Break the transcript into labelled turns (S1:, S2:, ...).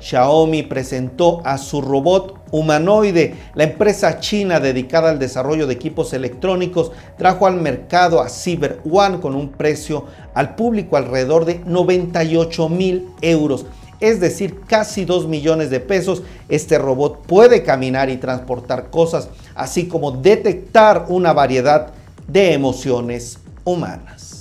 S1: Xiaomi presentó a su robot humanoide. La empresa china dedicada al desarrollo de equipos electrónicos trajo al mercado a Cyber One con un precio al público alrededor de 98 mil euros. Es decir, casi 2 millones de pesos. Este robot puede caminar y transportar cosas, así como detectar una variedad de emociones humanas.